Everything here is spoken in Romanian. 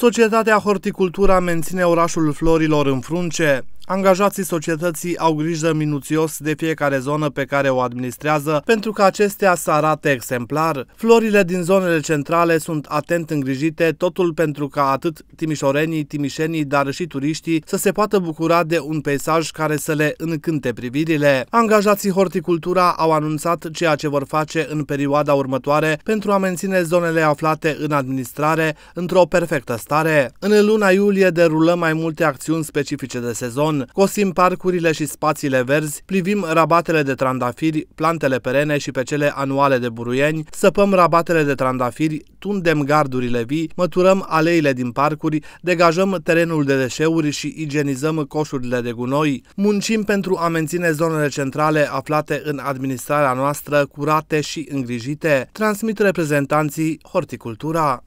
Societatea Horticultura menține orașul florilor în frunce. Angajații societății au grijă minuțios de fiecare zonă pe care o administrează pentru ca acestea să arate exemplar. Florile din zonele centrale sunt atent îngrijite, totul pentru ca atât timișorenii, timișenii, dar și turiștii să se poată bucura de un peisaj care să le încânte privirile. Angajații Horticultura au anunțat ceea ce vor face în perioada următoare pentru a menține zonele aflate în administrare într-o perfectă stare. În luna iulie derulăm mai multe acțiuni specifice de sezon. Cosim parcurile și spațiile verzi, privim rabatele de trandafiri, plantele perene și pe cele anuale de buruieni, săpăm rabatele de trandafiri, tundem gardurile vii, măturăm aleile din parcuri, degajăm terenul de deșeuri și igienizăm coșurile de gunoi. Muncim pentru a menține zonele centrale aflate în administrarea noastră curate și îngrijite, transmit reprezentanții Horticultura.